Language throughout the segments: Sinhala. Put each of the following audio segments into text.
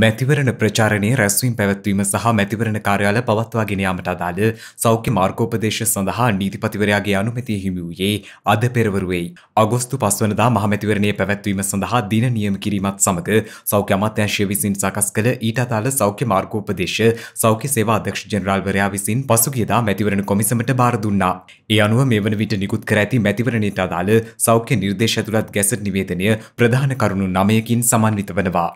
මැතිවරණ ප්‍රචාරණය රැස්වීම් පැවැත්වීම සහ මැතිවරණ කාර්යාල පවත්වා ගෙන යාමට අදාළ සෞඛ්‍ය මාර්ගෝපදේශ සඳහා නීතිපතිවරයාගේ අනුමැතිය හිමි වූයේ අද පෙරවරුවේයි. අගෝස්තු 5 වෙනිදා මහමැතිවරණයේ පැවැත්වීම සඳහා දින නියම කිරීමත් සමග සෞඛ්‍ය අමාත්‍යාංශය විසින් සකස් කළ ඊට අදාළ සෞඛ්‍ය මාර්ගෝපදේශ සෞඛ්‍ය සේවා අධ්‍යක්ෂ ජෙනරාල්වරයා විසින් පසුගියදා මැතිවරණ කොමිසමට බාර දුන්නා. ඒ අනුව මේ වන විට නිකුත් කර ඇති මැතිවරණයට අදාළ සෞඛ්‍ය නිර්දේශ ඇතුළත් ගැසට් නිවේදනය ප්‍රධාන කරුණු 9කින් සමන්විත වනවා.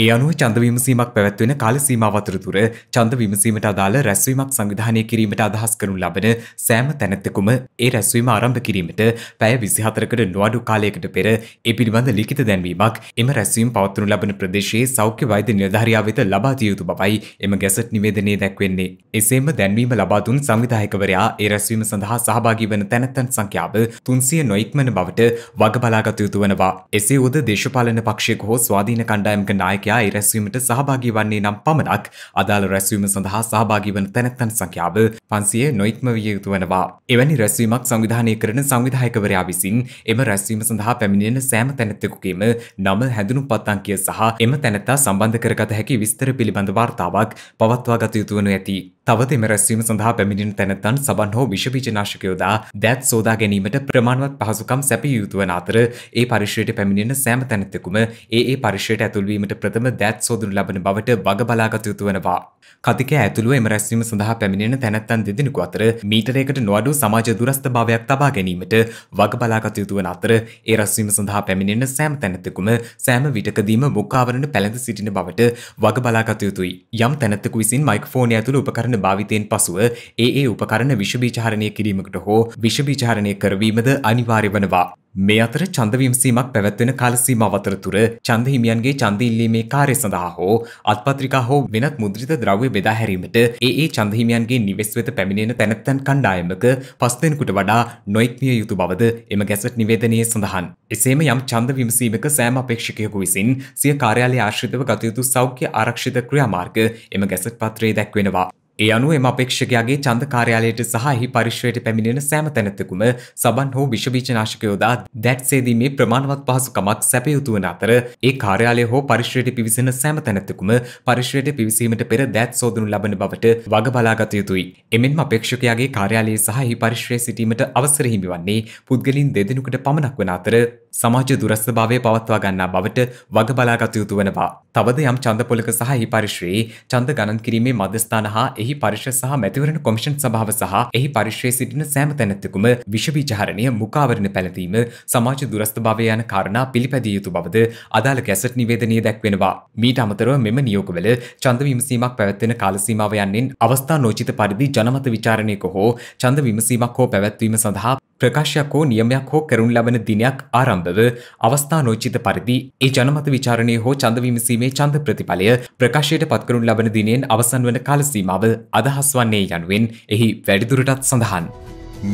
ඒ අනුව චන්ද විමසීමක් පැවැත්වෙන කාල සීමාව අතරතුර චන්ද විමසීමට අදාළ රැස්වීමක් සංවිධානය කිරීමට අදහස් කරනු ලබන සෑම තැනැත්තෙකුම ඒ රැස්වීම ආරම්භ කිරීමට පැය 24කට නොඅඩු කාලයකට පෙර ඒ පිළිබඳ ලිඛිත දැන්වීමක් එම රැස්වීම පවත්වනු ලබන ප්‍රදේශයේ සෞඛ්‍ය වෛද්‍ය නිලධාරියා වෙත ලබා දිය යුතු බවයි එම ගැසට් නිවේදනයේ දැක්වෙන්නේ. එසේම දැන්වීම ලබා දුන් සංවිධායකවරයා ඒ රැස්වීම සඳහා සහභාගී වන තැනැත්තන් සංඛ්‍යාව 300 නොඉක්මන බවට වග බලාගත යුතු වනවා. එසේ උද දේශපාලන පක්ෂයක හෝ ස්වාධීන කණ්ඩායමක නායක නායකයා ඒ රැස්වීමට සහභාගී වන්නේ නම් පමණක් අදාළ රැස්වීම සඳහා සහභාගී වන තැනැත්තන් සංඛ්‍යාව 500 නොඉක්ම විය යුතු වනවා. එවැනි රැස්වීමක් සංවිධානය කරන සංවිධායකවරයා විසින් එම රැස්වීම සඳහා පැමිණෙන සෑම තැනැත්තෙකුගේම නම හැඳුනුම්පත් අංකය සහ එම තැනැත්තා සම්බන්ධ කරගත හැකි විස්තර පිළිබඳ වාර්තාවක් පවත්වා ගත යුතු වනු ඇති. තවද එම රැස්වීම සඳහා පැමිණෙන තැනැත්තන් සබන් හෝ විෂබීජනාශක යොදා දෑත් සෝදා ගැනීමට ප්‍රමාණවත් පහසුකම් සැපිය යුතු වන අතර ඒ පරිශ්‍රයට පැමිණෙන සෑම තැනැත්තෙකුම ඒ ඒ පරිශ්‍රයට ඇතුල්වීමට ප්‍රති ප්‍රථම දැත් සෝදුනු ලබන බවට වග බලාගතයුතු වනවා. කතික ඇතුළුව එම රැස්වීම සඳහා පැමිණෙන තැනැත්තන් දෙදෙනෙකු අතර මීටරයකට නොවඩු සමාජ දුරස්ථ භාවයක් තබා ගැනීමට වග බලාගතයුතු වන අතර ඒ රැස්වීම සඳහා පැමිණෙන සෑම තැනැත්තකුම සෑම විටකදීම මුක්කාවරණ පැළඳ සිටින බවට වග බලාගතයුතුයි. යම් තැනැත්තකු විසින් මයිකෆෝනය ඇතුළු උපකරණ භාවිතයෙන් පසුව ඒ ඒ උපකරණ විශභීචාරණය කිරීමකට හෝ විශභීචාරණය කරවීමද අනිවාර්ය වනවා. මේ අතර ඡන්ද විමසීමක් පැවැත්වෙන කාල සීමාව අතරතුර ඡන්ද හිමියන්ගේ ඡන්ද ඉල්ලීමේ කාර්ය සඳහා හෝ අත්පත්‍රිකා හෝ වෙනත් මුද්‍රිත ද්‍රව්‍ය බෙදා හැරීමට ඒ ඒ ඡන්ද හිමියන්ගේ නිවෙස් වෙත පැමිණෙන තැනැත්තන් කණ්ඩායමක පස් දිනකට වඩා නොයෙක් විය යුතු බවද එම ගැසට් නිවේදනයේ සඳහන්. එසේම යම් ඡන්ද විමසීමක සෑම අපේක්ෂකයෙකු විසින් සිය කාර්යාලය ආශ්‍රිතව ගත යුතු සෞඛ්‍ය ආරක්ෂිත ක්‍රියාමාර්ග එම ගැසට් පත්‍රයේ දැක්වෙනවා. ඒ අනුව එම අපේක්ෂකයාගේ චන්ද කාර්යාලයට සහ එහි පරිශ්වයට පැමිණෙන සෑම තැනතෙකුම සබන් හෝ විෂබීචනාශක යොදා දැට්සේදීමේ ප්‍රමාණවත් පහසුකමක් සැපයුතු වන අතර ඒ කාර්යාලය හෝ පරිශ්වයට පිවිසෙන සෑම තැනතෙකුම පරිශ්වයට පිවිසීමට පෙර දැත් සෝදනු ලබන බවට වග බලාගත යුතුයි. එමෙන්ම අපේක්ෂකයාගේ කාර්යාලයේ සහ එහි පරිශ්‍රයේ සිටීමට අවසර හිමිවන්නේ පුද්ගලින් දෙදෙනෙකුට පමණක් වන අතර සමාජ දුරස්භාවය පවත්වා ගන්නා බවට වග බලාගත යුතු වනවා. තවද යම් චන්ද පොලක සහ එහි පරිශ්‍රයේ චන්ද ගණන් කිරීමේ මධ්‍යස්ථාන හා එහි පරිශ්‍ර සහ මැතිවරණ කොමිෂන් සභාව සහ එහි පරිශ්‍රයේ සිටින සෑම තැනැත්තෙකුම විෂබීජහරණය මුකාවරණ පැලදීම සමාජ දුරස්ථභාවය යන කාරණා පිළිපැදිය යුතු බවද අදාළ ගැසට් නිවේදනය දැක්වෙනවා. මීට අමතරව මෙම නියෝගවල චන්ද විමසීමක් පැවැත්වෙන කාලසීමාව යන්නෙන් අවස්ථා නෝචිත පරිදි ජනමත විචාරණයක හෝ චන්ද විමසීමක් හෝ පැවැත්වීම සඳහා ප්‍රකාශයක් හෝ නියමයක් හෝ කරුණු ලබන දිනයක් ආරම්භව අවස්ථා නෝචිත පරිදි ඒ ජනමත විචාරණය හෝ ඡන්ද විමසීමේ ඡන්ද ප්‍රතිඵලය ප්‍රකාශයට පත් කරනු ලබන දිනෙන් අවසන් වන කාල සීමාව අදහස් වන්නේ යනුවෙන් එහි වැඩිදුරටත් සඳහන්.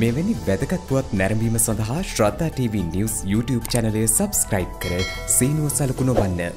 මෙවැනි වැදගත් පුවත් නැරඹීම සඳහා ශ්‍රද්ධා TV නිවස් YouTube චැනලය සබස්ක්‍රයිබ් කර සීනුව සලකුණ වන්න.